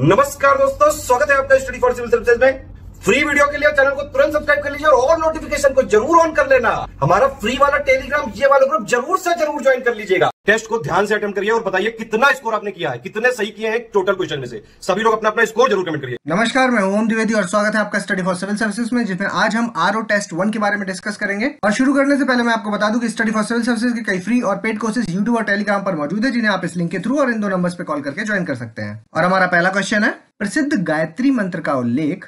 नमस्कार दोस्तों स्वागत है आपका स्टडी फॉर सिविल सर्विसेज में फ्री वीडियो के लिए चैनल को तुरंत सब्सक्राइब कर लीजिए और नोटिफिकेशन को जरूर ऑन कर लेना हमारा फ्री वाला टेलीग्राम ये वाला ग्रुप जरूर से जरूर ज्वाइन कर लीजिएगा टेस्ट को ध्यान से अटेम्प्ट करिए और बताइए कितना स्कोर आपने किया है कितने सही किए हैं टोटल क्वेश्चन में से सभी लोग अपना अपना स्कोर जरूर कमेंट करिए नमस्कार मैं ओम द्विवेदी और स्वागत है आपका स्टडी फॉर सिविल सर्विसेज में जिसमें आज हम आर टेस्ट वन के बारे में डिस्कस करेंगे और शुरू करने से पहले मैं आपको बता दूं की स्टडी फॉर सिविल सर्विस के कई फ्री और पेड कोर्सेज यूट्यूब और टेलीग्राम पर मौजूद है जिन्हें आप इस लिंक के थ्रू और इन दो नंबर पर कॉल करके ज्वाइन कर सकते हैं और हमारा पहला क्वेश्चन है प्रसिद्ध गायत्री मंत्र का उल्लेख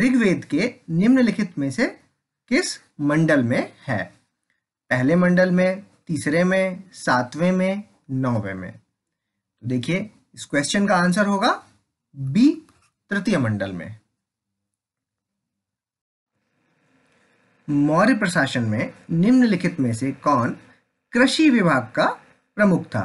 ऋग्वेद के निम्नलिखित में से किस मंडल में है पहले मंडल में तीसरे में सातवें में नौवे में तो देखिए इस क्वेश्चन का आंसर होगा बी तृतीय मंडल में मौर्य प्रशासन में निम्नलिखित में से कौन कृषि विभाग का प्रमुख था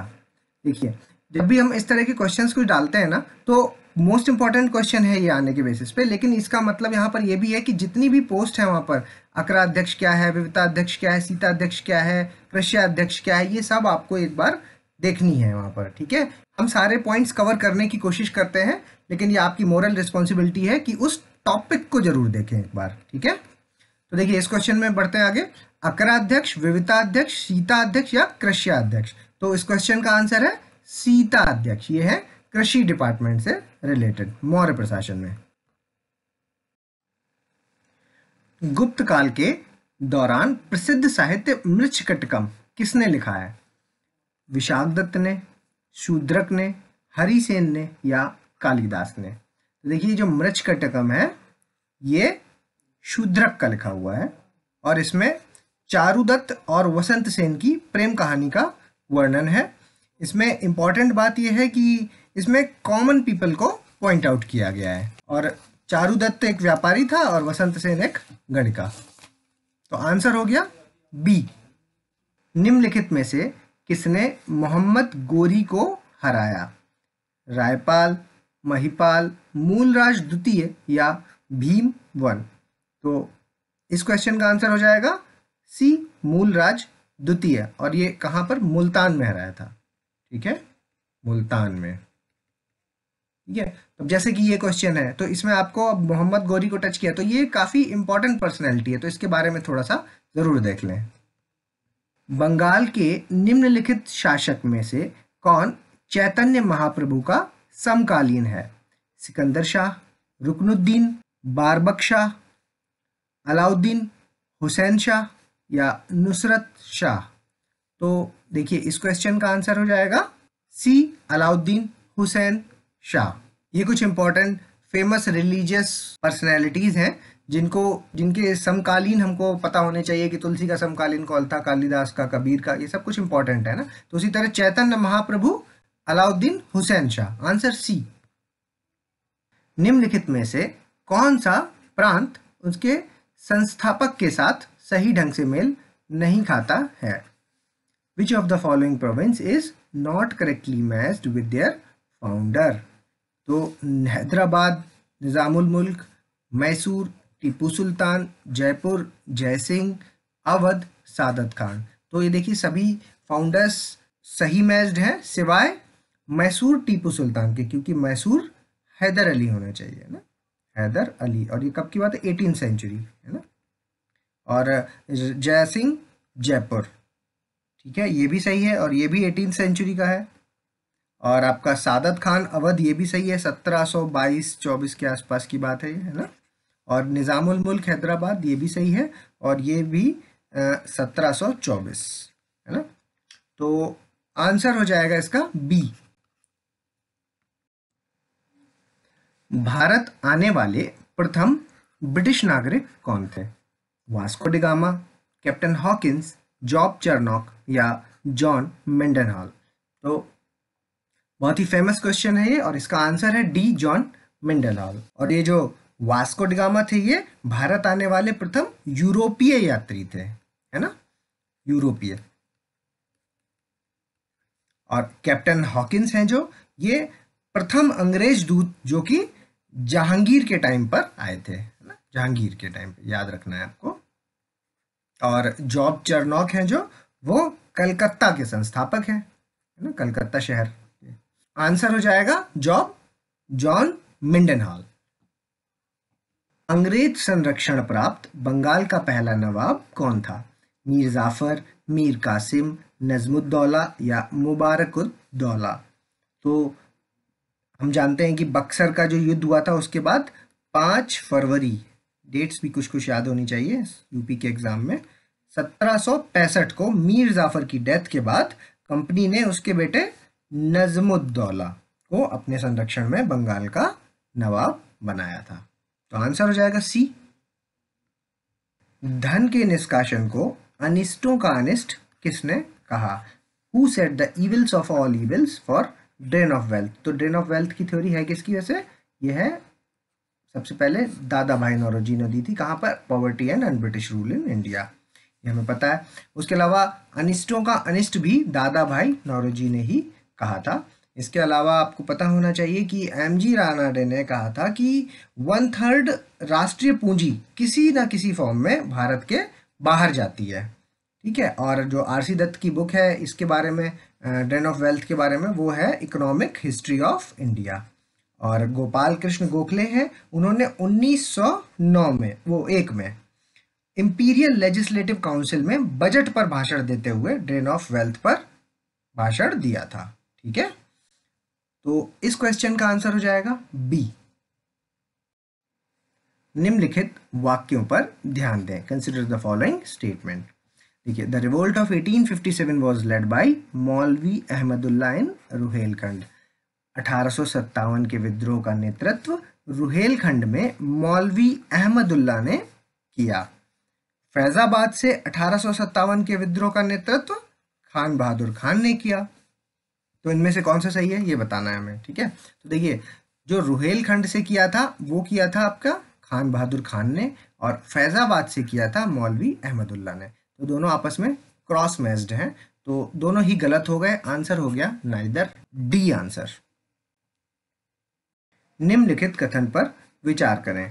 देखिए जब भी हम इस तरह के क्वेश्चंस को डालते हैं ना तो मोस्ट इंपॉर्टेंट क्वेश्चन है ये आने के बेसिस पे लेकिन इसका मतलब यहाँ पर यह भी है कि जितनी भी पोस्ट है वहाँ पर अकरा अध्यक्ष क्या है विविता अध्यक्ष क्या है सीता अध्यक्ष क्या है कृष्या अध्यक्ष क्या है ये सब आपको एक बार देखनी है वहाँ पर ठीक है हम सारे पॉइंट्स कवर करने की कोशिश करते हैं लेकिन ये आपकी मॉरल रिस्पॉन्सिबिलिटी है कि उस टॉपिक को जरूर देखें एक बार ठीक है तो देखिए इस क्वेश्चन में बढ़ते हैं आगे अकरा अध्यक्ष विविता अध्यक्ष सीता अध्यक्ष या कृष्या अध्यक्ष तो इस क्वेश्चन का आंसर है सीता अध्यक्ष ये है कृषि डिपार्टमेंट से रिलेटेड मौर्य प्रशासन में गुप्त काल के दौरान प्रसिद्ध साहित्य कटकम किसने लिखा है विशाख दत्त ने शूद्रक ने हरिसेन ने या कालिदास ने देखिए जो कटकम है ये शूद्रक का लिखा हुआ है और इसमें चारुदत्त और वसंत सेन की प्रेम कहानी का वर्णन है इसमें इम्पॉर्टेंट बात यह है कि इसमें कॉमन पीपल को पॉइंट आउट किया गया है और चारू दत्त एक व्यापारी था और वसंत सेन एक गणिका तो आंसर हो गया बी निम्नलिखित में से किसने मोहम्मद गोरी को हराया रायपाल महिपाल मूलराज द्वितीय या भीम वन तो इस क्वेश्चन का आंसर हो जाएगा सी मूलराज द्वितीय और ये कहाँ पर मुल्तान में हराया था ठीक है मुल्तान में ठीक है तो जैसे कि ये क्वेश्चन है तो इसमें आपको अब मोहम्मद गौरी को टच किया तो ये काफ़ी इंपॉर्टेंट पर्सनैलिटी है तो इसके बारे में थोड़ा सा ज़रूर देख लें बंगाल के निम्नलिखित शासक में से कौन चैतन्य महाप्रभु का समकालीन है सिकंदर शाह रुकनुद्दीन बारबक शाह अलाउद्दीन हुसैन शाह या नुसरत शाह तो देखिए इस क्वेश्चन का आंसर हो जाएगा सी अलाउद्दीन हुसैन शाह ये कुछ इम्पोर्टेंट फेमस रिलीजियस पर्सनैलिटीज़ हैं जिनको जिनके समकालीन हमको पता होने चाहिए कि तुलसी का समकालीन कौन था कालिदास का कबीर का ये सब कुछ इंपॉर्टेंट है ना तो उसी तरह चैतन्य महाप्रभु अलाउद्दीन हुसैन शाह आंसर सी निम्नलिखित में से कौन सा प्रांत उसके संस्थापक के साथ सही ढंग से मेल नहीं खाता है which of the following province is not correctly matched with their founder तो हैदराबाद मुल्क मैसूर टीपू सुल्तान जयपुर जय सिंह अवध सादत खान तो ये देखिए सभी फाउंडर्स सही मैच्ड हैं सिवाय मैसूर टीपू सुल्तान के क्योंकि मैसूर हैदर अली होना चाहिए ना हैदर अली और ये कब की बात है एटीन सेंचुरी है ना और जय सिंह जयपुर ठीक है ये भी सही है और ये भी एटीन सेंचुरी का है और आपका सादत खान अवध ये भी सही है सत्रह सौ बाईस चौबीस के आसपास की बात है है ना और निज़ामुल मुल्क हैदराबाद ये भी सही है और ये भी सत्रह सौ चौबीस है ना तो आंसर हो जाएगा इसका बी भारत आने वाले प्रथम ब्रिटिश नागरिक कौन थे Vasco da Gama captain Hawkins Job Charnock या जॉन मेंडनहॉल तो बहुत ही फेमस क्वेश्चन है ये और इसका आंसर है डी जॉन मिंडलॉल और ये जो वास्को डिगामा थे ये भारत आने वाले प्रथम यूरोपीय यात्री थे है ना यूरोपीय और कैप्टन हॉकिंस हैं जो ये प्रथम अंग्रेज दूत जो कि जहांगीर के टाइम पर आए थे है ना जहांगीर के टाइम पर याद रखना है आपको और जॉब चरनौक हैं जो वो कलकत्ता के संस्थापक हैं है ना कलकत्ता शहर आंसर हो जाएगा जॉब जॉन मिंडनहाल अंग्रेज संरक्षण प्राप्त बंगाल का पहला नवाब कौन था मीर जाफर मीर कासिम नजमुद्दौला या मुबारकुद्दौला तो हम जानते हैं कि बक्सर का जो युद्ध हुआ था उसके बाद पाँच फरवरी डेट्स भी कुछ कुछ याद होनी चाहिए यूपी के एग्ज़ाम में 1765 को मीर जाफर की डेथ के बाद कंपनी ने उसके बेटे नजमुद्दौला को अपने संरक्षण में बंगाल का नवाब बनाया था तो आंसर हो जाएगा सी धन के निष्काशन को अनिष्टों का अनिष्ट किसने कहा who set the evils of all evils for drain of wealth तो ड्रेन ऑफ वेल्थ की थ्योरी है किसकी वैसे यह है सबसे पहले दादा भाई नौरोजी ने दी थी कहाँ पर poverty and un British rule in India ये हमें पता है उसके अलावा अनिष्टों का अनिष्ट भी दादा भाई नौरोजी ने ही कहा था इसके अलावा आपको पता होना चाहिए कि एम जी रानाडे ने कहा था कि वन थर्ड राष्ट्रीय पूंजी किसी ना किसी फॉर्म में भारत के बाहर जाती है ठीक है और जो आर सी दत्त की बुक है इसके बारे में ड्रेन ऑफ वेल्थ के बारे में वो है इकोनॉमिक हिस्ट्री ऑफ इंडिया और गोपाल कृष्ण गोखले हैं उन्होंने 1909 में वो एक में इम्पीरियल लेजिस्लेटिव काउंसिल में बजट पर भाषण देते हुए ड्रेन ऑफ वेल्थ पर भाषण दिया था ठीक है तो इस क्वेश्चन का आंसर हो जाएगा बी निम्नलिखित वाक्यों पर ध्यान दें कंसिडर द फॉलोइंग स्टेटमेंट देखिए the revolt of 1857 was led by Maulvi Ahmadullah इन रुहेलखंड अठारह के विद्रोह का नेतृत्व रुहेलखंड में मौलवी अहमदुल्ला ने किया फैजाबाद से अठारह के विद्रोह का नेतृत्व खान बहादुर खान ने किया तो इनमें से कौन सा सही है ये बताना है हमें ठीक है तो देखिए जो रुहेलखंड से किया था वो किया था आपका खान बहादुर खान ने और फैज़ाबाद से किया था मौलवी अहमदुल्ला ने तो दोनों आपस में क्रॉस मैच्ड हैं तो दोनों ही गलत हो गए आंसर हो गया नाइदर डी आंसर निम्नलिखित कथन पर विचार करें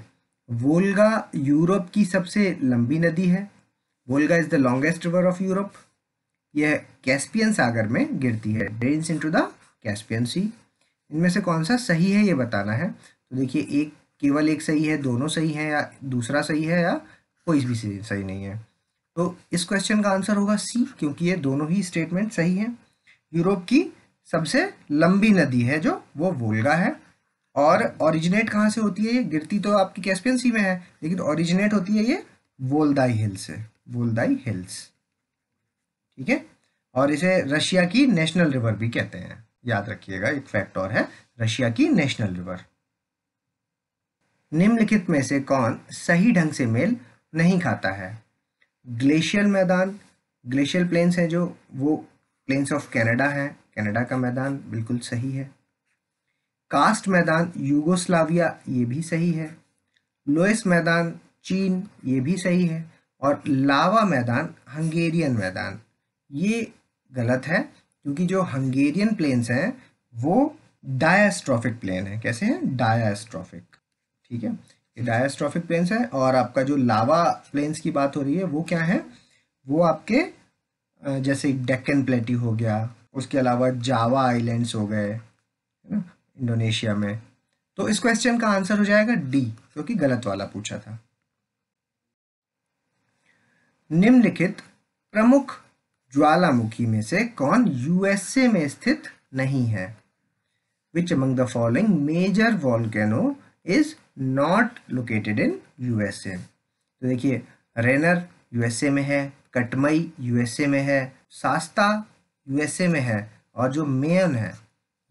वोल्गा यूरोप की सबसे लंबी नदी है Volga is the longest river of Europe यह कैस्पियन सागर में गिरती है drains into the Caspian sea इनमें से कौन सा सही है ये बताना है तो देखिए एक केवल एक सही है दोनों सही है या दूसरा सही है या कोई भी सही नहीं है तो इस क्वेश्चन का आंसर होगा सी क्योंकि ये दोनों ही स्टेटमेंट सही है यूरोप की सबसे लंबी नदी है जो वो वोल्गा है और ओरिजिनेट कहाँ से होती है ये गिरती तो आपकी कैस्पियन सी में है लेकिन ओरिजिनेट होती है ये वोल्दाई हिल्स से वोल्दाई हिल्स ठीक है और इसे रशिया की नेशनल रिवर भी कहते हैं याद रखिएगा एक फैक्ट और है रशिया की नेशनल रिवर निम्नलिखित में से कौन सही ढंग से मेल नहीं खाता है ग्लेशियर मैदान ग्लेशियल प्लेन्स हैं जो वो प्लेन्स ऑफ कनाडा है कनाडा का मैदान बिल्कुल सही है कास्ट मैदान यूगोस्लाविया ये भी सही है लोएस मैदान चीन ये भी सही है और लावा मैदान हंगेरियन मैदान ये गलत है क्योंकि जो हंगेरियन प्लेन्स हैं वो डायास्ट्रॉफिक प्लेन है कैसे हैं डायस्ट्रॉफिक ठीक है ये डायास्ट्रॉफिक प्लेन्स हैं और आपका जो लावा प्लेन्स की बात हो रही है वो क्या है वो आपके जैसे डेक्कन प्लेटी हो गया उसके अलावा जावा आइलैंड्स हो गए है ना इंडोनेशिया में तो इस क्वेश्चन का आंसर हो जाएगा डी क्योंकि गलत वाला पूछा था निम्नलिखित प्रमुख ज्वालामुखी में से कौन यूएसए में स्थित नहीं है which among the following major volcano is not located in USA तो देखिए रेनर यूएसए में है कटमई यूएसए में है सास्ता यूएसए में है और जो मेयन है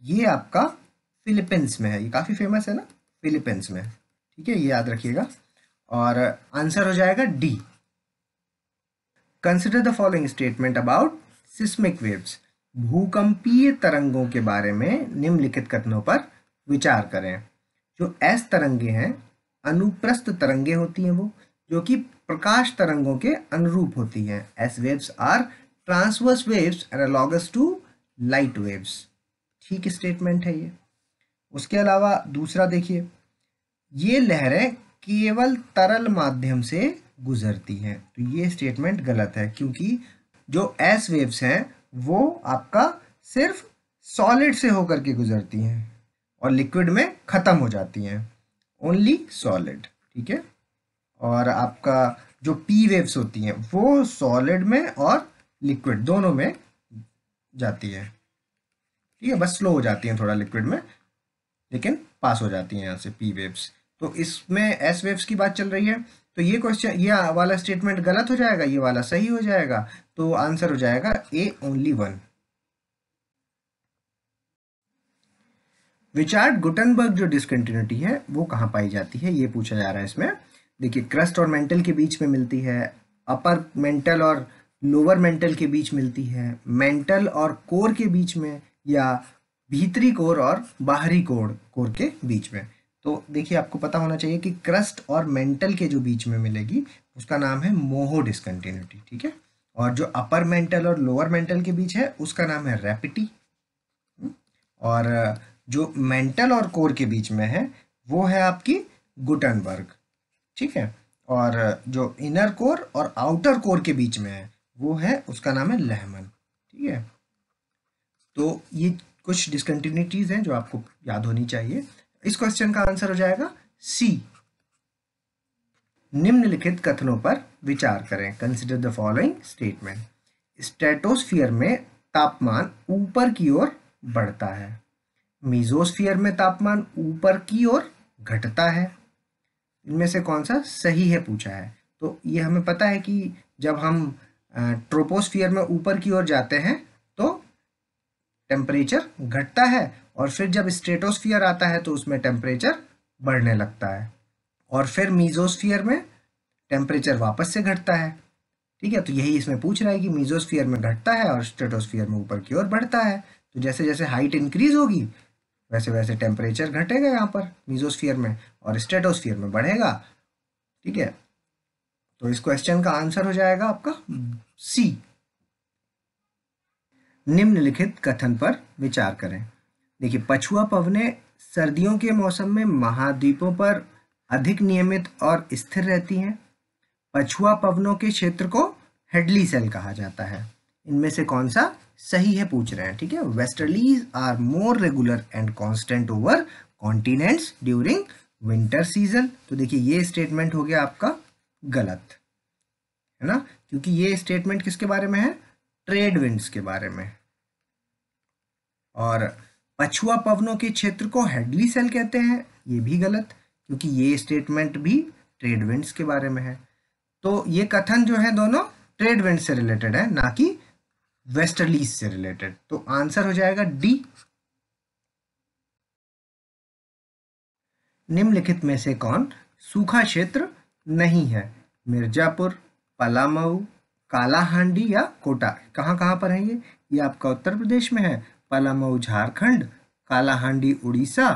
ये आपका फिलीपींस में है ये काफ़ी फेमस है ना फिलीपींस में ठीक है ये याद रखिएगा और आंसर हो जाएगा D consider the following statement about seismic waves भूकंपीय तरंगों के बारे में निम्नलिखित कथनों पर विचार करें जो एस तरंगे हैं अनुप्रस्थ तरंगे होती हैं वो जो कि प्रकाश तरंगों के अनुरूप होती हैं S waves are transverse waves analogous to light waves ठीक स्टेटमेंट है ये उसके अलावा दूसरा देखिए ये लहरें केवल तरल माध्यम से गुजरती है तो ये स्टेटमेंट गलत है क्योंकि जो एस वेव्स हैं वो आपका सिर्फ सॉलिड से होकर के गुजरती हैं और लिक्विड में ख़त्म हो जाती हैं ओनली सॉलिड ठीक है और आपका जो पी वेव्स होती हैं वो सॉलिड में और लिक्विड दोनों में जाती है ठीक है बस स्लो हो जाती हैं थोड़ा लिक्विड में लेकिन पास हो जाती हैं यहाँ से पी वेव्स तो इसमें एस वेव्स की बात चल रही है तो ये क्वेश्चन ये वाला स्टेटमेंट गलत हो जाएगा ये वाला सही हो जाएगा तो आंसर हो जाएगा A only one Wiechert Gutenberg जो डिस्कंटिन्यूटी है वो कहाँ पाई जाती है ये पूछा जा रहा है इसमें देखिए क्रस्ट और मेंटल के बीच में मिलती है अपर मेंटल और लोअर मेंटल के बीच मिलती है मेंटल और कोर के बीच में या भीतरी कोर और बाहरी कोर कोर के बीच में तो देखिए आपको पता होना चाहिए कि क्रस्ट और मेंटल के जो बीच में मिलेगी उसका नाम है मोहो डिसकंटिन्यूटी ठीक है और जो अपर मेंटल और लोअर मेंटल के बीच है उसका नाम है रैपिटी हम्म? और जो मेंटल और कोर के बीच में है वो है आपकी गुटनबर्ग ठीक है और जो इनर कोर और आउटर कोर के बीच में है वो है उसका नाम है लहमन ठीक है तो ये कुछ डिसकंटिन्यूटीज़ हैं जो आपको याद होनी चाहिए इस क्वेश्चन का आंसर हो जाएगा सी निम्नलिखित कथनों पर विचार करें consider the following statement stratosphere में तापमान ऊपर की ओर बढ़ता है मीजोस्फियर में तापमान ऊपर की ओर घटता है इनमें से कौन सा सही है पूछा है तो ये हमें पता है कि जब हम ट्रोपोस्फियर में ऊपर की ओर जाते हैं टेम्परेचर घटता है और फिर जब स्ट्रेटोस्फियर आता है तो उसमें टेम्परेचर बढ़ने लगता है और फिर मीजोस्फियर में टेम्परेचर वापस से घटता है ठीक है तो यही इसमें पूछ रहा है कि मीजोस्फियर में घटता है और स्ट्रेटोस्फियर में ऊपर की ओर बढ़ता है तो जैसे जैसे हाइट इंक्रीज होगी वैसे वैसे टेम्परेचर घटेगा यहाँ पर मीजोस्फियर में और स्ट्रेटोस्फियर में बढ़ेगा ठीक है तो इस क्वेश्चन का आंसर हो जाएगा आपका सी निम्नलिखित कथन पर विचार करें देखिए पछुआ पवने सर्दियों के मौसम में महाद्वीपों पर अधिक नियमित और स्थिर रहती हैं पछुआ पवनों के क्षेत्र को हेडली सेल कहा जाता है इनमें से कौन सा सही है पूछ रहे हैं ठीक है westerlies are more regular and constant over continents during winter season तो देखिए ये स्टेटमेंट हो गया आपका गलत है ना क्योंकि ये स्टेटमेंट किसके बारे में है ट्रेड विंड्स के बारे में और पछुआ पवनों के क्षेत्र को हेडली सेल कहते हैं ये भी गलत क्योंकि ये स्टेटमेंट भी ट्रेड विंड्स के बारे में है तो ये कथन जो है दोनों ट्रेड विंड से रिलेटेड है ना कि वेस्टर्लीज से रिलेटेड तो आंसर हो जाएगा डी निम्नलिखित में से कौन सूखा क्षेत्र नहीं है मिर्जापुर पलामऊ कालाहांडी या कोटा कहाँ कहाँ पर है ये ये आपका उत्तर प्रदेश में है पलामऊ झारखंड कालाहांडी उड़ीसा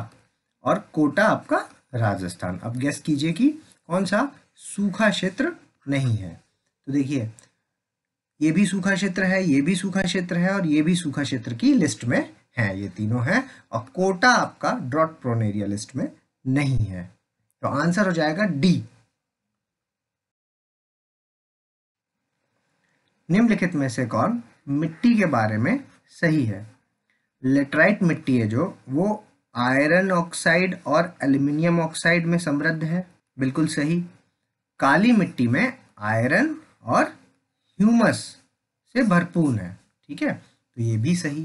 और कोटा आपका राजस्थान अब गैस कीजिए कि कौन सा सूखा क्षेत्र नहीं है तो देखिए ये भी सूखा क्षेत्र है ये भी सूखा क्षेत्र है और ये भी सूखा क्षेत्र की लिस्ट में है ये तीनों हैं और कोटा आपका ड्रॉट प्रोन एरिया लिस्ट में नहीं है तो आंसर हो जाएगा डी निम्नलिखित में से कौन मिट्टी के बारे में सही है लेटराइट मिट्टी है जो वो आयरन ऑक्साइड और एल्युमिनियम ऑक्साइड में समृद्ध है बिल्कुल सही काली मिट्टी में आयरन और ह्यूमस से भरपूर है ठीक है तो ये भी सही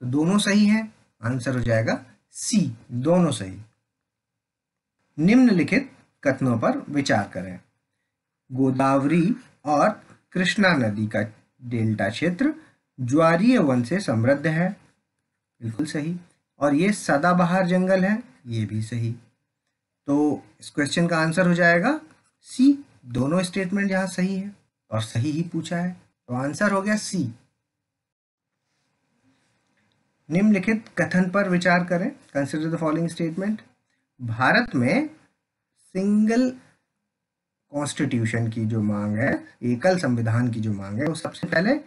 तो दोनों सही है आंसर हो जाएगा सी दोनों सही निम्नलिखित कथनों पर विचार करें गोदावरी और कृष्णा नदी का डेल्टा क्षेत्र ज्वारीय वन से समृद्ध है बिल्कुल सही और ये सदाबहार जंगल है ये भी सही तो इस क्वेश्चन का आंसर हो जाएगा सी दोनों स्टेटमेंट यहाँ सही है और सही ही पूछा है तो आंसर हो गया सी निम्नलिखित कथन पर विचार करें consider the following statement Bharat में सिंगल कॉन्स्टिट्यूशन की जो मांग है एकल संविधान की जो मांग है वो सबसे पहले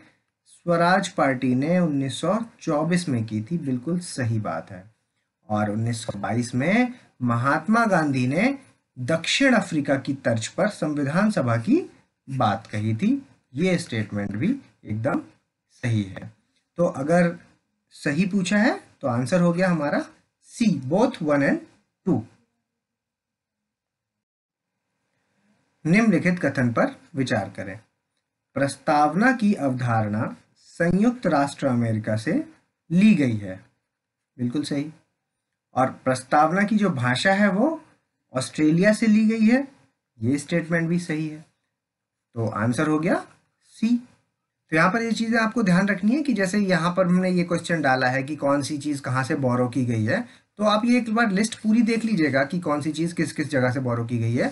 स्वराज पार्टी ने 1924 में की थी बिल्कुल सही बात है और 1922 में महात्मा गांधी ने दक्षिण अफ्रीका की तर्ज पर संविधान सभा की बात कही थी ये स्टेटमेंट भी एकदम सही है तो अगर सही पूछा है तो आंसर हो गया हमारा C both one and two निम्नलिखित कथन पर विचार करें प्रस्तावना की अवधारणा संयुक्त राष्ट्र अमेरिका से ली गई है बिल्कुल सही और प्रस्तावना की जो भाषा है वो ऑस्ट्रेलिया से ली गई है ये स्टेटमेंट भी सही है तो आंसर हो गया सी तो यहाँ पर ये चीज़ें आपको ध्यान रखनी है कि जैसे यहाँ पर हमने ये क्वेश्चन डाला है कि कौन सी चीज़ कहाँ से बोरो की गई है तो आप ये एक बार लिस्ट पूरी देख लीजिएगा कि कौन सी चीज़ किस किस जगह से बोरो की गई है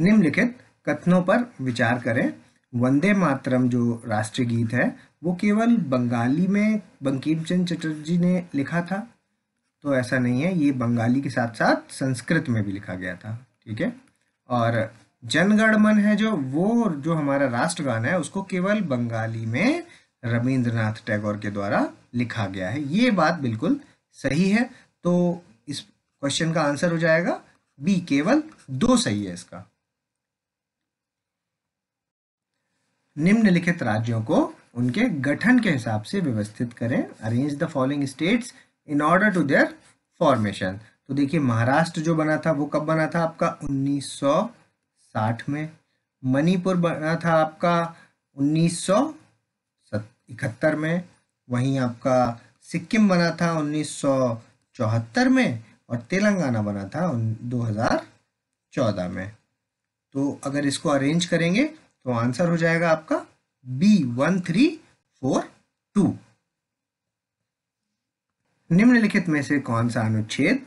निम्नलिखित कथनों पर विचार करें वंदे मातरम जो राष्ट्रीय गीत है वो केवल बंगाली में बंकिम चंद चटर्जी ने लिखा था तो ऐसा नहीं है ये बंगाली के साथ साथ संस्कृत में भी लिखा गया था ठीक है और जनगणमन है जो वो जो हमारा राष्ट्रगान है उसको केवल बंगाली में रविंद्रनाथ टैगोर के द्वारा लिखा गया है ये बात बिल्कुल सही है तो इस क्वेश्चन का आंसर हो जाएगा बी केवल दो सही है इसका निम्नलिखित राज्यों को उनके गठन के हिसाब से व्यवस्थित करें arrange the following states in order to their formation तो देखिए महाराष्ट्र जो बना था वो कब बना था आपका 1960 में मणिपुर बना था आपका उन्नीस में वहीं आपका सिक्किम बना था उन्नीस में और तेलंगाना बना था 2014 में तो अगर इसको अरेंज करेंगे तो आंसर हो जाएगा आपका B one three four two निम्नलिखित में से कौन सा अनुच्छेद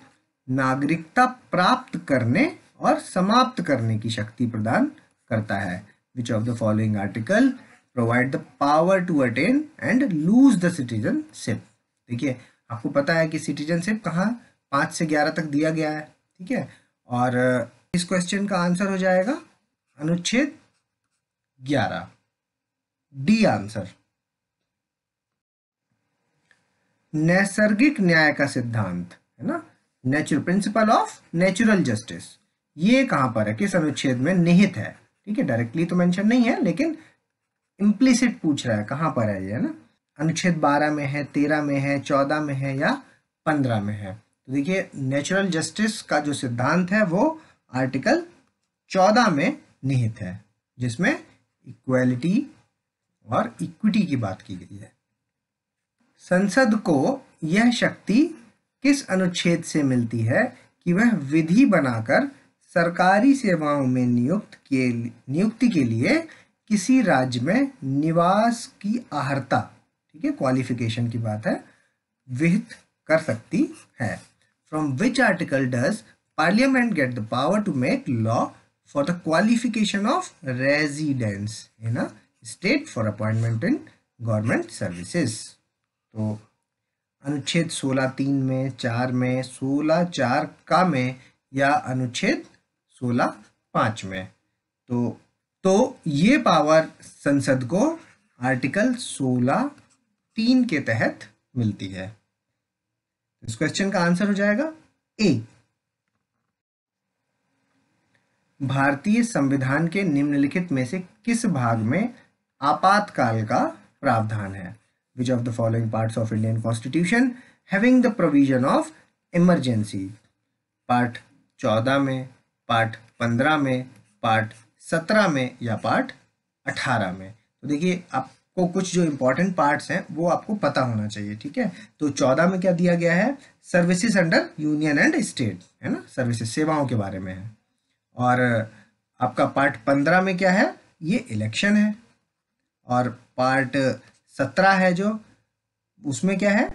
नागरिकता प्राप्त करने और समाप्त करने की शक्ति प्रदान करता है which of the following article provide the power to attain and lose the citizenship देखिए आपको पता है कि सिटीजनशिप कहाँ पाँच से ग्यारह तक दिया गया है ठीक है और uh, इस क्वेश्चन का आंसर हो जाएगा अनुच्छेद ग्यारह डी आंसर नैसर्गिक न्याय का सिद्धांत है ना natural principle of natural justice ये कहां पर है किस अनुच्छेद में निहित है ठीक है डायरेक्टली तो मेंशन नहीं है लेकिन इम्प्लिसिट पूछ रहा है कहां पर है ये है ना अनुच्छेद बारह में है तेरह में है चौदह में है या पंद्रह में है तो देखिए नेचुरल जस्टिस का जो सिद्धांत है वो आर्टिकल चौदह में निहित है जिसमें इक्वालिटी और इक्विटी की बात की गई है संसद को यह शक्ति किस अनुच्छेद से मिलती है कि वह विधि बनाकर सरकारी सेवाओं में नियुक्त के नियुक्ति के लिए किसी राज्य में निवास की आहर्ता ठीक है क्वालिफिकेशन की बात है विहित कर सकती है from which article does parliament get the power to make law for the qualification of residence in a state for appointment in government services तो अनुच्छेद 16 तीन में चार में 16 चार का में या अनुच्छेद 16 पाँच में तो तो ये पावर संसद को आर्टिकल 16 तीन के तहत मिलती है इस क्वेश्चन का आंसर हो जाएगा ए भारतीय संविधान के निम्नलिखित में से किस भाग में आपातकाल का प्रावधान है which of the following parts of Indian constitution having the provision of emergency part चौदह में पार्ट पंद्रह में पार्ट सत्रह में या पार्ट अठारह में तो देखिए आपको कुछ जो इम्पोर्टेंट पार्ट्स हैं वो आपको पता होना चाहिए ठीक है तो चौदह में क्या दिया गया है services under union and state है ना सर्विसेज सेवाओं के बारे में है और आपका पार्ट पंद्रह में क्या है ये इलेक्शन है और पार्ट सत्रह है जो उसमें क्या है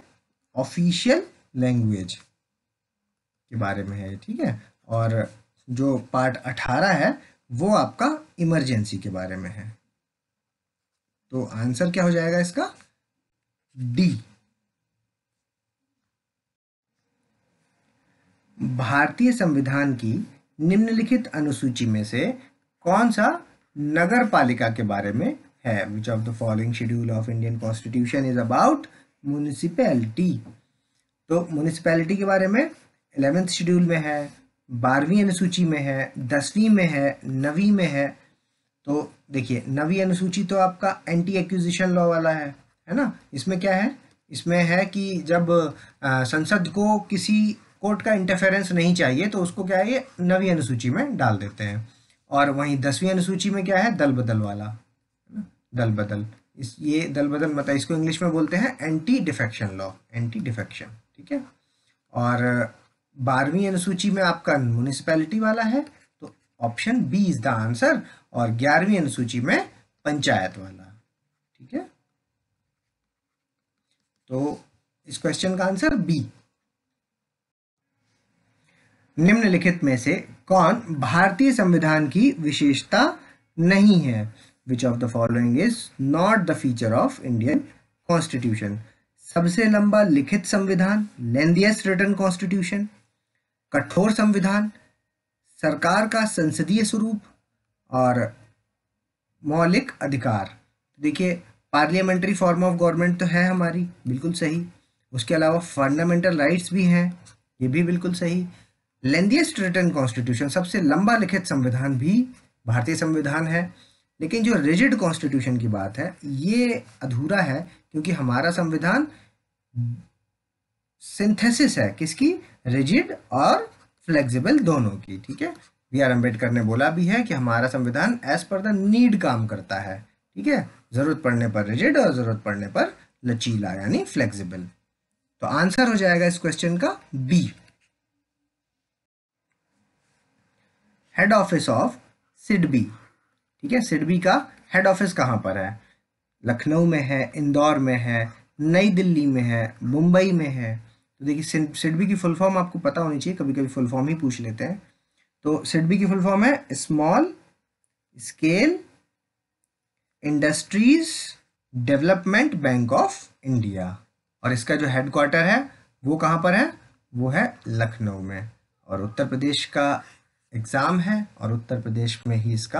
ऑफिशियल लैंग्वेज के बारे में है ठीक है और जो पार्ट अठारह है वो आपका इमरजेंसी के बारे में है तो आंसर क्या हो जाएगा इसका डी भारतीय संविधान की निम्नलिखित अनुसूची में से कौन सा नगर पालिका के बारे में है which of the following schedule of Indian constitution is about municipality तो म्यूनिसिपैलिटी के बारे में एलेवेंथ शेड्यूल में है बारहवीं अनुसूची में है दसवीं में है नवी में है तो देखिए नवी अनुसूची तो आपका एंटी एक्विजिशन लॉ वाला है है ना इसमें क्या है इसमें है कि जब आ, संसद को किसी कोर्ट का इंटरफेरेंस नहीं चाहिए तो उसको क्या है ये नवी अनुसूची में डाल देते हैं और वहीं दसवीं अनुसूची में क्या है दल बदल वाला दल बदल इस ये दल बदल मतलब इसको इंग्लिश में बोलते हैं anti defection law anti defection ठीक है और बारहवीं अनुसूची में आपका म्यूनिसपैलिटी वाला है तो option B is the answer और ग्यारहवीं अनुसूची में पंचायत वाला ठीक है तो इस क्वेश्चन का आंसर बी निम्नलिखित में से कौन भारतीय संविधान की विशेषता नहीं है which of the following is not the feature of Indian constitution सबसे लंबा लिखित संविधान लेंदियस्ट रिटर्न कॉन्स्टिट्यूशन कठोर संविधान सरकार का संसदीय स्वरूप और मौलिक अधिकार देखिए पार्लियामेंट्री फॉर्म ऑफ गवर्नमेंट तो है हमारी बिल्कुल सही उसके अलावा फंडामेंटल राइट्स भी हैं ये भी बिल्कुल सही लेंदियस्ट रिटर्न कॉन्स्टिट्यूशन सबसे लंबा लिखित संविधान भी भारतीय संविधान है लेकिन जो रिजिड कॉन्स्टिट्यूशन की बात है ये अधूरा है क्योंकि हमारा संविधान सिंथेसिस है किसकी रिजिड और फ्लेक्सिबल दोनों की ठीक है बी आर अम्बेडकर ने बोला भी है कि हमारा संविधान एज पर द नीड काम करता है ठीक है जरूरत पड़ने पर रिजिड और जरूरत पड़ने पर लचीला यानी फ्लेक्सिबल तो आंसर हो जाएगा इस क्वेश्चन का B head office of SIDBI ठीक है सिडबी का हेड ऑफिस कहाँ पर है लखनऊ में है इंदौर में है नई दिल्ली में है मुंबई में है तो देखिए सिडबी की फुल फॉर्म आपको पता होनी चाहिए कभी कभी फुल फॉर्म ही पूछ लेते हैं तो सिडबी की फुल फॉर्म है small scale industries development bank of India और इसका जो हेडक्वार्टर है वो कहाँ पर है वो है लखनऊ में और उत्तर प्रदेश का एग्ज़ाम है और उत्तर प्रदेश में ही इसका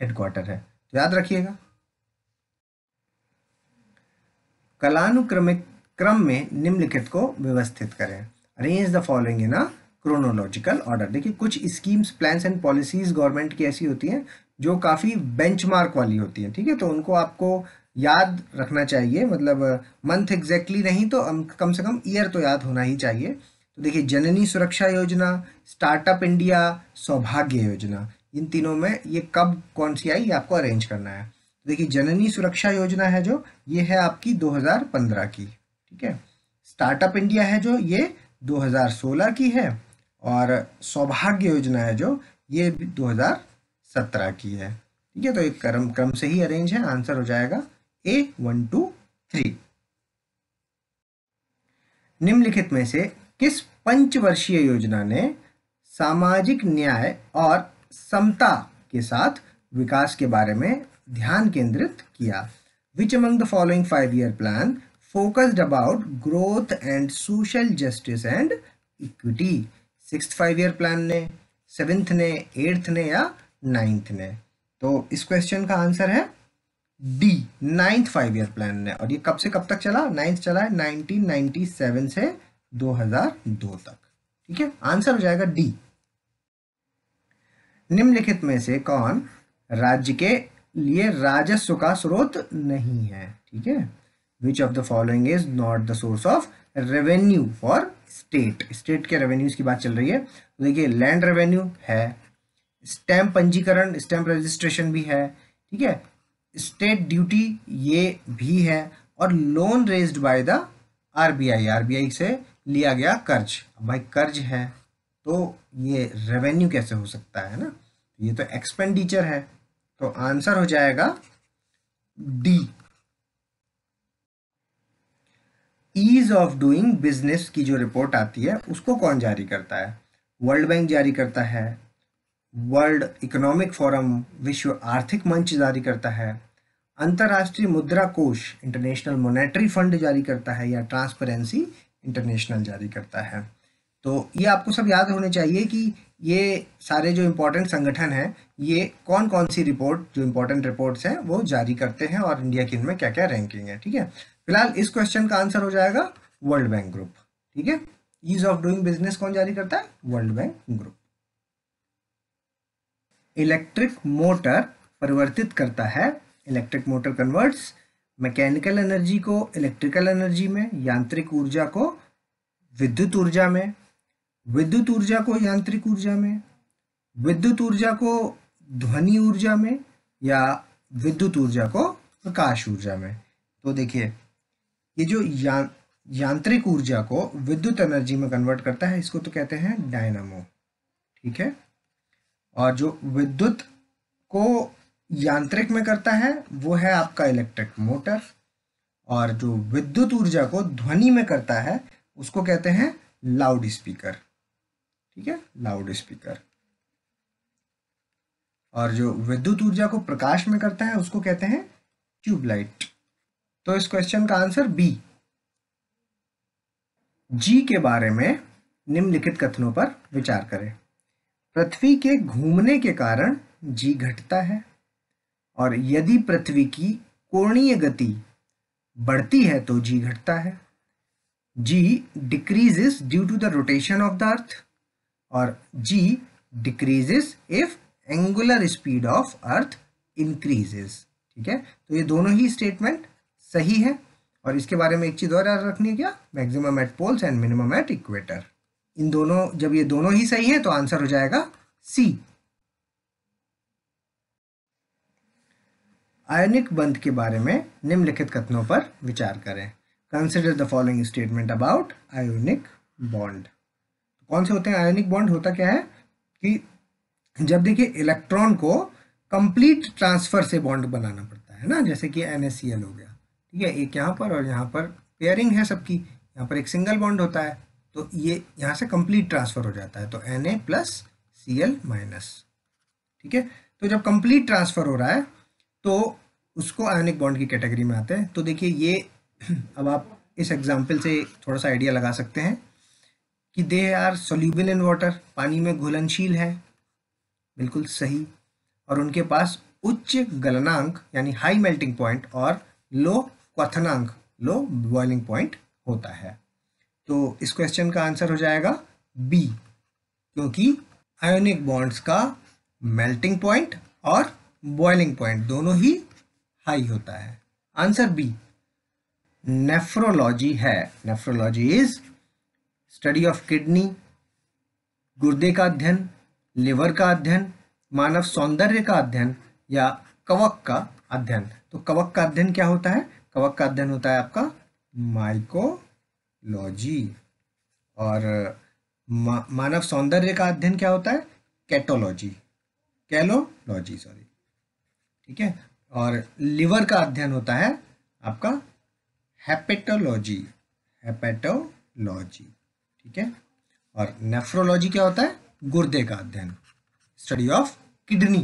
हेडक्वार्टर है तो याद रखिएगा कलानुक्रमिक क्रम में निम्नलिखित को व्यवस्थित करें arrange the following in a chronological order देखिए कुछ schemes plans and policies government की ऐसी होती हैं जो काफ़ी बेंचमार्क वाली होती हैं ठीक है तो उनको आपको याद रखना चाहिए मतलब मंथ एग्जैक्टली exactly नहीं तो कम से कम ईयर तो याद होना ही चाहिए देखिए जननी सुरक्षा योजना स्टार्टअप इंडिया सौभाग्य योजना इन तीनों में ये कब कौन सी आई ये आपको अरेंज करना है तो देखिए जननी सुरक्षा योजना है जो ये है आपकी 2015 की ठीक है स्टार्टअप इंडिया है जो ये 2016 की है और सौभाग्य योजना है जो ये 2017 की है ठीक है तो एक क्रम क्रम से ही अरेंज है आंसर हो जाएगा ए वन टू थ्री निम्नलिखित में से किस पंचवर्षीय योजना ने सामाजिक न्याय और समता के साथ विकास के बारे में ध्यान केंद्रित किया which among the following five year plan focused about growth and social justice and equity six five year plan ने सेवेंथ ने एट्थ ने या नाइन्थ ने तो इस क्वेश्चन का आंसर है D ninth five year plan ने और ये कब से कब तक चला नाइन्थ चला है 1997 से 2002 तक ठीक है आंसर हो जाएगा डी निम्नलिखित में से कौन राज्य के लिए राजस्व का स्रोत नहीं है ठीक है which of the following is not the source of revenue for state state के रेवेन्यूज की बात चल रही है तो देखिए लैंड रेवेन्यू है स्टैंप पंजीकरण स्टैंप रजिस्ट्रेशन भी है ठीक है स्टेट ड्यूटी ये भी है और loan raised by the RBI RBI से लिया गया कर्ज भाई कर्ज है तो ये रेवेन्यू कैसे हो सकता है ना ये तो एक्सपेंडिचर है तो आंसर हो जाएगा D ease of doing business की जो रिपोर्ट आती है उसको कौन जारी करता है वर्ल्ड बैंक जारी करता है वर्ल्ड इकोनॉमिक फोरम विश्व आर्थिक मंच जारी करता है अंतर्राष्ट्रीय मुद्रा कोष इंटरनेशनल मोनेटरी फंड जारी करता है या ट्रांसपेरेंसी इंटरनेशनल जारी करता है तो ये आपको सब याद होने चाहिए कि ये सारे जो इम्पोर्टेंट संगठन हैं ये कौन कौन सी रिपोर्ट जो इम्पोर्टेंट रिपोर्ट्स हैं वो जारी करते हैं और इंडिया की इनमें क्या क्या रैंकिंग है ठीक है फिलहाल इस क्वेश्चन का आंसर हो जाएगा वर्ल्ड बैंक ग्रुप ठीक है ईज ऑफ डूइंग बिजनेस कौन जारी करता है world bank group electric motor परिवर्तित करता है electric motor converts mechanical energy को इलेक्ट्रिकल एनर्जी में यांत्रिक ऊर्जा को विद्युत ऊर्जा में विद्युत ऊर्जा को यांत्रिक ऊर्जा में विद्युत ऊर्जा को ध्वनि ऊर्जा में या विद्युत ऊर्जा को प्रकाश ऊर्जा में तो देखिए ये जो या, यांत्रिक ऊर्जा को विद्युत एनर्जी में कन्वर्ट करता है इसको तो कहते हैं डायनामो ठीक है और जो विद्युत को यांत्रिक में करता है वो है आपका इलेक्ट्रिक मोटर और जो विद्युत ऊर्जा को ध्वनि में करता है उसको कहते हैं लाउड स्पीकर ठीक है लाउड स्पीकर और जो विद्युत ऊर्जा को प्रकाश में करता है उसको कहते हैं ट्यूबलाइट तो इस क्वेश्चन का आंसर बी जी के बारे में निम्नलिखित कथनों पर विचार करें पृथ्वी के घूमने के कारण जी घटता है और यदि पृथ्वी की कोणीय गति बढ़ती है तो जी घटता है g decreases due to the rotation of the earth और g decreases if angular speed of earth increases ठीक है तो ये दोनों ही स्टेटमेंट सही है और इसके बारे में एक चीज़ और याद रखनी है क्या maximum at poles and minimum at equator इन दोनों जब ये दोनों ही सही है तो आंसर हो जाएगा सी आयोनिक बंध के बारे में निम्नलिखित कथनों पर विचार करें consider the following statement about ionic bond कौन से होते हैं आयोनिक बॉन्ड होता क्या है कि जब देखिए इलेक्ट्रॉन को कंप्लीट ट्रांसफर से बॉन्ड बनाना पड़ता है ना जैसे कि एन हो गया ठीक है एक यहाँ पर और यहाँ पर पेयरिंग है सबकी यहाँ पर एक सिंगल बॉन्ड होता है तो ये यहाँ से कंप्लीट ट्रांसफर हो जाता है तो N A plus C L minus ठीक है तो जब कंप्लीट ट्रांसफर हो रहा है तो उसको आयनिक बॉन्ड की कैटेगरी में आते हैं तो देखिए ये अब आप इस एग्जाम्पल से थोड़ा सा आइडिया लगा सकते हैं कि they are soluble in water पानी में घुलनशील है बिल्कुल सही और उनके पास उच्च गलनांक यानी हाई मेल्टिंग पॉइंट और लो क्वनांक लो बॉइलिंग पॉइंट होता है तो इस क्वेश्चन का आंसर हो जाएगा बी क्योंकि आयोनिक बॉन्ड्स का मेल्टिंग पॉइंट और बॉइलिंग पॉइंट दोनों ही हाई होता है आंसर बी नेफ्रोलॉजी है nephrology is study of kidney गुर्दे का अध्ययन लिवर का अध्ययन मानव सौंदर्य का अध्ययन या कवक का अध्ययन तो कवक का अध्ययन क्या होता है कवक का अध्ययन होता है आपका माइकोलॉजी और मा, मानव सौंदर्य का अध्ययन क्या होता है कैटोलॉजी कैलोलॉजी सॉरी ठीक है और लिवर का अध्ययन होता है आपका हेपेटोलॉजी हेपेटोलॉजी ठीक है और नेफ्रोलॉजी क्या होता है गुर्दे का अध्ययन स्टडी ऑफ किडनी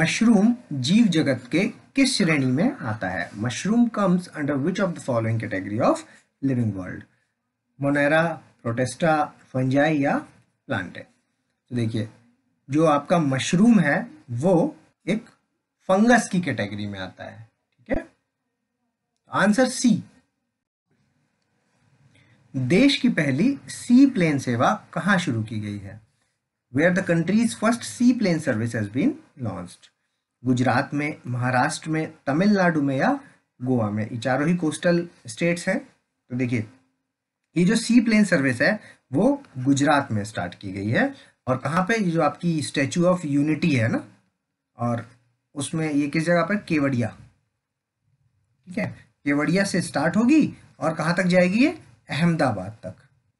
मशरूम जीव जगत के किस श्रेणी में आता है mushroom comes under which of the following category of living world monera protista fungi या प्लांट तो देखिए जो आपका मशरूम है वो एक फंगस की कैटेगरी में आता है ठीक है तो आंसर सी देश की पहली सी प्लेन सेवा कहां शुरू की गई है where are the countries first sea plane service has been launched Gujarat में महाराष्ट्र में तमिलनाडु में या गोवा में ये चारों ही कोस्टल स्टेट्स हैं तो देखिए ये जो सी प्लेन सर्विस है वो गुजरात में स्टार्ट की गई है और कहाँ पे ये जो आपकी स्टैचू ऑफ यूनिटी है ना और उसमें ये किस जगह पर केवड़िया ठीक है केवड़िया से स्टार्ट होगी और कहाँ तक जाएगी ये अहमदाबाद तक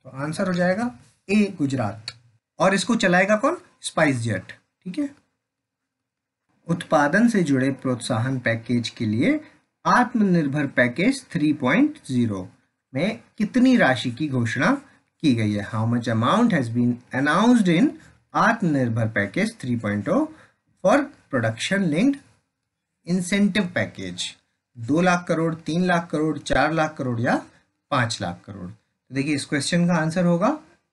तो आंसर हो जाएगा ए गुजरात और इसको चलाएगा कौन स्पाइस जेट ठीक है उत्पादन से जुड़े प्रोत्साहन पैकेज के लिए आत्मनिर्भर पैकेज 3.0 में कितनी राशि की घोषणा की गई है how much amount has been announced in Atmanirbhar package 3.0 for production linked incentive package दो लाख करोड़ तीन लाख करोड़ चार लाख करोड़ या पांच लाख करोड़ तो देखिए इस क्वेश्चन का आंसर होगा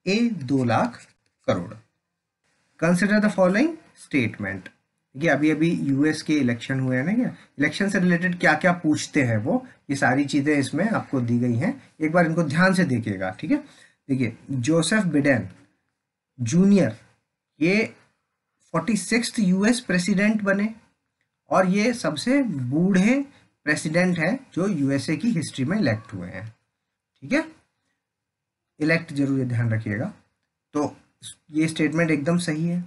ए दो lakh crore consider the following statement देखिए अभी अभी यूएस के इलेक्शन हुए हैं ना क्या इलेक्शन से रिलेटेड क्या क्या पूछते हैं वो ये सारी चीज़ें इसमें आपको दी गई हैं एक बार इनको ध्यान से देखिएगा ठीक है देखिए जोसेफ बिडेन जूनियर ये फोर्टी सिक्स यूएस प्रेसिडेंट बने और ये सबसे बूढ़े प्रेसिडेंट हैं जो यूएसए की हिस्ट्री में इलेक्ट हुए हैं ठीक है इलेक्ट जरूर ध्यान रखिएगा तो ये स्टेटमेंट एकदम सही है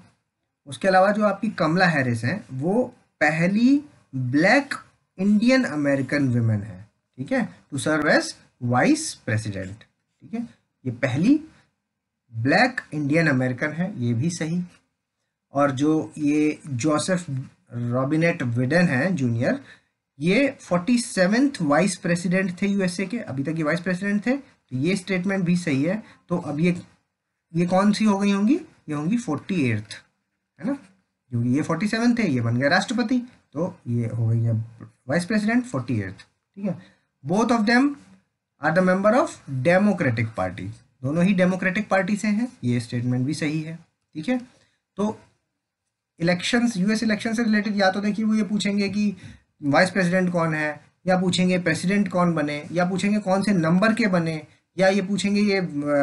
उसके अलावा जो आपकी कमला हैरिस हैं वो पहली ब्लैक इंडियन अमेरिकन वुमेन है ठीक है to serve as vice president ठीक है ये पहली ब्लैक इंडियन अमेरिकन है ये भी सही और जो ये जोसेफ रॉबिनेट विडन है जूनियर ये फोर्टी सेवेंथ वाइस प्रेसिडेंट थे यूएसए के अभी तक ये वाइस प्रेसिडेंट थे तो ये स्टेटमेंट भी सही है तो अब ये ये कौन सी हो गई होंगी ये होंगी फोर्टी एट्थ है ना क्योंकि ये फोर्टी सेवन थे ये बन गए राष्ट्रपति तो ये हो गई अब वाइस प्रेसिडेंट फोर्टी एट्थ ठीक है both of them are the member of democratic party दोनों ही डेमोक्रेटिक पार्टी से हैं ये स्टेटमेंट भी सही है ठीक है तो इलेक्शन यूएस इलेक्शन से रिलेटेड या तो देखिए वो ये पूछेंगे कि वाइस प्रेसिडेंट कौन है या पूछेंगे प्रेसिडेंट कौन बने या पूछेंगे कौन से नंबर के बने या ये पूछेंगे ये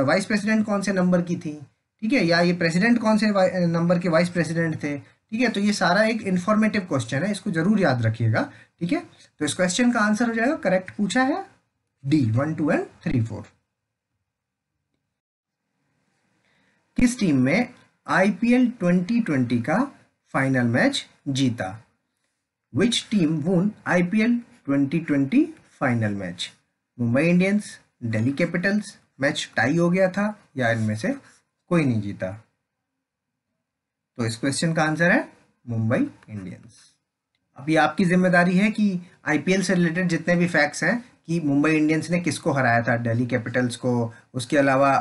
वाइस प्रेसिडेंट कौन से नंबर की थी ठीक है या ये प्रेसिडेंट कौन से नंबर के वाइस प्रेसिडेंट थे ठीक है तो ये सारा एक इन्फॉर्मेटिव क्वेश्चन है इसको जरूर याद रखिएगा ठीक है तो इस क्वेश्चन का आंसर हो जाएगा करेक्ट पूछा है D one two and three four किस टीम में आईपीएल 2020 का फाइनल मैच जीता which team won IPL 2020 final match Mumbai Indians Delhi capitals match tie हो गया था या इनमें से कोई नहीं जीता तो इस क्वेश्चन का आंसर है मुंबई इंडियंस अभी आपकी जिम्मेदारी है कि आईपीएल से रिलेटेड जितने भी फैक्ट्स हैं कि मुंबई इंडियंस ने किसको हराया था दिल्ली कैपिटल्स को उसके अलावा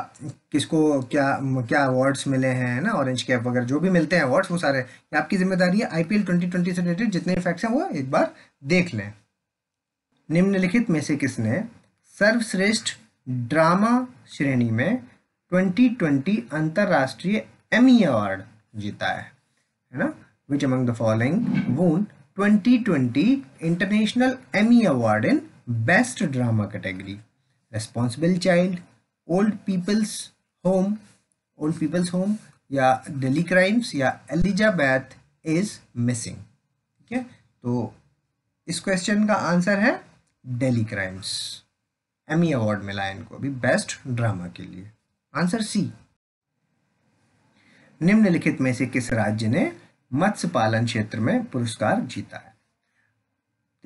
किसको क्या क्या अवार्ड्स मिले हैं ना ऑरेंज कैप वगैरह जो भी मिलते हैं अवार्ड्स वो सारे आपकी जिम्मेदारी है आईपीएल 2020 से रिलेटेड जितने फैक्ट्स हैं वो एक बार देख लें निम्नलिखित में से किसने सर्वश्रेष्ठ ड्रामा श्रेणी में ट्वेंटी ट्वेंटी अंतर्राष्ट्रीय एमी अवार्ड जीता है है ना which among the following won 2020 international Emmy award in best drama category responsible child old people's home old people's home या डेली क्राइम्स या एलिजाबैथ इज मिसिंग ठीक है तो इस क्वेश्चन का आंसर है डेली क्राइम्स एमी अवार्ड मिला इनको अभी बेस्ट ड्रामा के लिए आंसर सी निम्नलिखित में से किस राज्य ने मत्स्य पालन क्षेत्र में पुरस्कार जीता है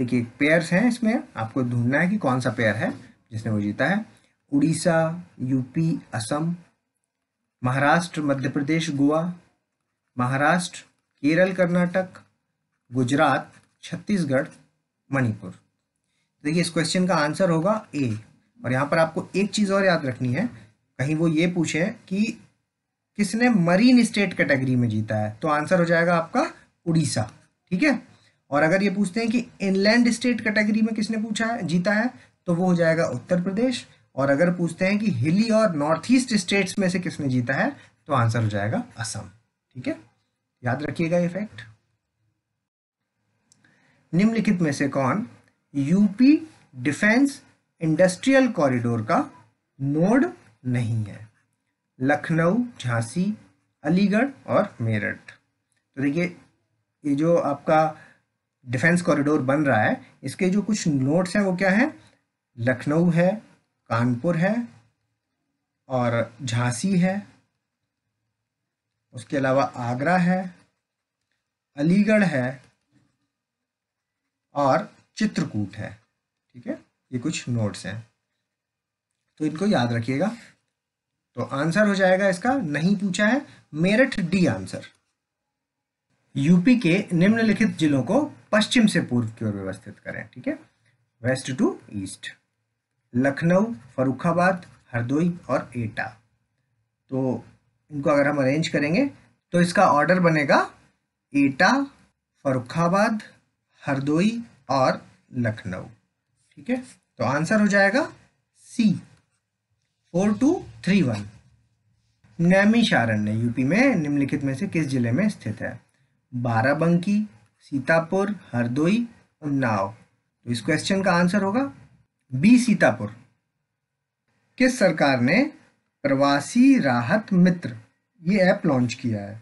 देखिए पेयर्स हैं इसमें आपको ढूंढना है कि कौन सा पेयर है जिसने वो जीता है उड़ीसा यूपी असम महाराष्ट्र मध्य प्रदेश गोवा महाराष्ट्र केरल कर्नाटक गुजरात छत्तीसगढ़ मणिपुर देखिए इस क्वेश्चन का आंसर होगा ए और यहाँ पर आपको एक चीज़ और याद रखनी है कहीं वो ये पूछे कि किसने मरीन स्टेट कैटेगरी में जीता है तो आंसर हो जाएगा आपका उड़ीसा ठीक है और अगर ये पूछते हैं कि इनलैंड स्टेट कैटेगरी में किसने पूछा है जीता है तो वो हो जाएगा उत्तर प्रदेश और अगर पूछते हैं कि हिली और नॉर्थ ईस्ट स्टेट्स में से किसने जीता है तो आंसर हो जाएगा असम ठीक है याद रखिएगा इफेक्ट निम्नलिखित में से कौन यूपी डिफेंस इंडस्ट्रियल कॉरिडोर का नोड नहीं है लखनऊ झांसी अलीगढ़ और मेरठ तो देखिए ये जो आपका डिफेंस कॉरिडोर बन रहा है इसके जो कुछ नोट्स हैं वो क्या है लखनऊ है कानपुर है और झांसी है उसके अलावा आगरा है अलीगढ़ है और चित्रकूट है ठीक है ये कुछ नोट्स हैं तो इनको याद रखिएगा तो आंसर हो जाएगा इसका नहीं पूछा है मेरठ डी आंसर यूपी के निम्नलिखित जिलों को पश्चिम से पूर्व की ओर व्यवस्थित करें ठीक है west to east Lucknow Farrukhabad Hardoi और एटा तो इनको अगर हम अरेंज करेंगे तो इसका ऑर्डर बनेगा एटा फरुखाबाद हरदोई और लखनऊ ठीक है तो आंसर हो जाएगा C four two three one Naimisharanya UP में निम्नलिखित में से किस जिले में स्थित है बाराबंकी सीतापुर हरदोई उन्नाव तो इस क्वेश्चन का आंसर होगा बी सीतापुर किस सरकार ने प्रवासी राहत मित्र ये ऐप लॉन्च किया है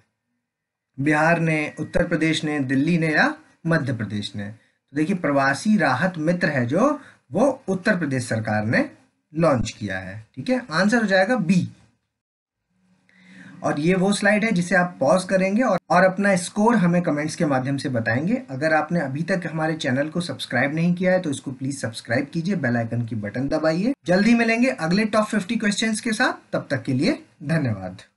बिहार ने उत्तर प्रदेश ने दिल्ली ने या मध्य प्रदेश ने तो देखिए प्रवासी राहत मित्र है जो वो उत्तर प्रदेश सरकार ने लॉन्च किया है ठीक है आंसर हो जाएगा बी और ये वो स्लाइड है जिसे आप पॉज करेंगे और, और अपना स्कोर हमें कमेंट्स के माध्यम से बताएंगे अगर आपने अभी तक हमारे चैनल को सब्सक्राइब नहीं किया है तो इसको प्लीज सब्सक्राइब कीजिए बेल आइकन की बटन दबाइए जल्दी मिलेंगे अगले टॉप फिफ्टी क्वेश्चन के साथ तब तक के लिए धन्यवाद